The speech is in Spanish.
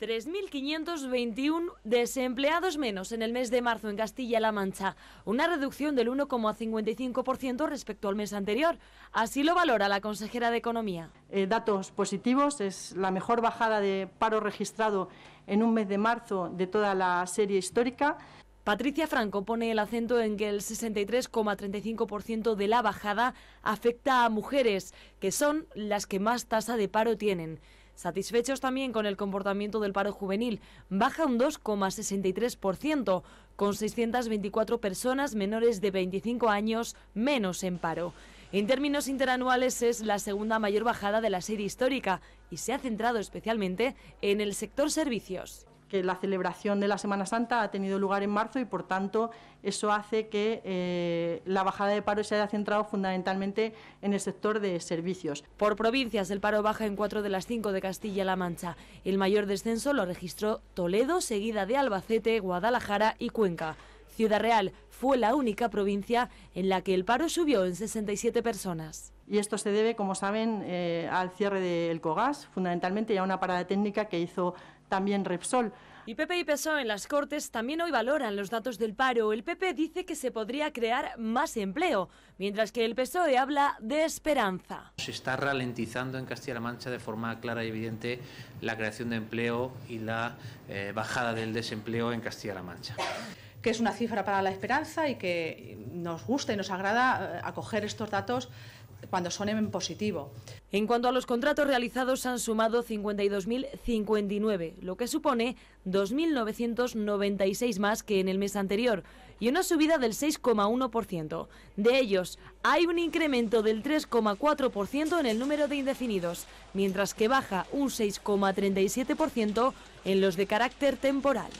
3.521 desempleados menos en el mes de marzo en Castilla-La Mancha, una reducción del 1,55% respecto al mes anterior. Así lo valora la consejera de Economía. Eh, datos positivos, es la mejor bajada de paro registrado en un mes de marzo de toda la serie histórica. Patricia Franco pone el acento en que el 63,35% de la bajada afecta a mujeres, que son las que más tasa de paro tienen. Satisfechos también con el comportamiento del paro juvenil, baja un 2,63%, con 624 personas menores de 25 años menos en paro. En términos interanuales es la segunda mayor bajada de la serie histórica y se ha centrado especialmente en el sector servicios la celebración de la Semana Santa ha tenido lugar en marzo y, por tanto, eso hace que eh, la bajada de paro se haya centrado fundamentalmente en el sector de servicios. Por provincias, el paro baja en cuatro de las cinco de Castilla-La Mancha. El mayor descenso lo registró Toledo, seguida de Albacete, Guadalajara y Cuenca. Ciudad Real fue la única provincia en la que el paro subió en 67 personas. Y esto se debe, como saben, eh, al cierre del COGAS, fundamentalmente, y a una parada técnica que hizo también Repsol. Y PP y PSOE en las Cortes también hoy valoran los datos del paro. El PP dice que se podría crear más empleo, mientras que el PSOE habla de esperanza. Se está ralentizando en Castilla-La Mancha de forma clara y evidente la creación de empleo y la eh, bajada del desempleo en Castilla-La Mancha que es una cifra para la esperanza y que nos gusta y nos agrada eh, acoger estos datos cuando son en positivo. En cuanto a los contratos realizados, se han sumado 52.059, lo que supone 2.996 más que en el mes anterior y una subida del 6,1%. De ellos, hay un incremento del 3,4% en el número de indefinidos, mientras que baja un 6,37% en los de carácter temporal.